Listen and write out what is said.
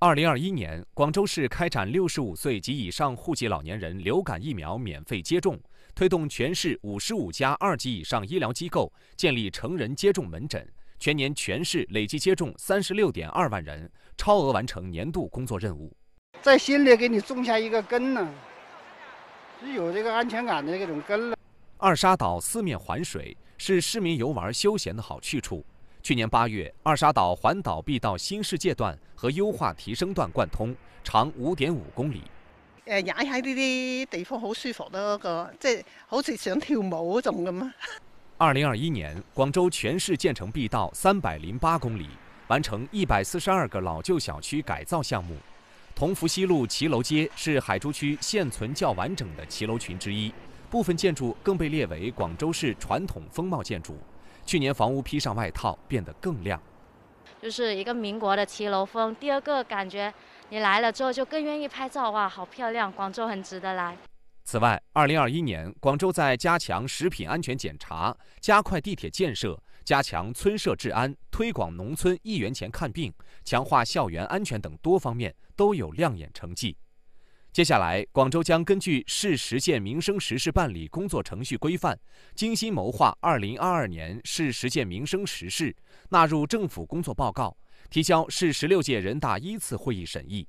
二零二一年，广州市开展六十五岁及以上户籍老年人流感疫苗免费接种，推动全市五十五家二级以上医疗机构建立成人接种门诊，全年全市累计接种三十六点二万人，超额完成年度工作任务。在心里给你种下一个根呢，有这个安全感的这种根了。二沙岛四面环水，是市民游玩休闲的好去处。去年八月，二沙岛环岛必道新世界段和优化提升段贯通，长五点五公里。诶，踩喺呢啲地方好舒服咯，个即系好似想跳舞嗰种咁啊。二零二一年，广州全市建成必道三百零八公里，完成一百四十二个老旧小区改造项目。同福西路骑楼街是海珠区现存较完整的骑楼群之一。部分建筑更被列为广州市传统风貌建筑，去年房屋披上外套，变得更亮。就是一个民国的骑楼风。第二个感觉，你来了之后就更愿意拍照。哇，好漂亮！广州很值得来。此外，2021年，广州在加强食品安全检查、加快地铁建设、加强村社治安、推广农村一元钱看病、强化校园安全等多方面都有亮眼成绩。接下来，广州将根据《市实现民生实事办理工作程序规范》，精心谋划2022年市实现民生实事，纳入政府工作报告，提交市十六届人大一次会议审议。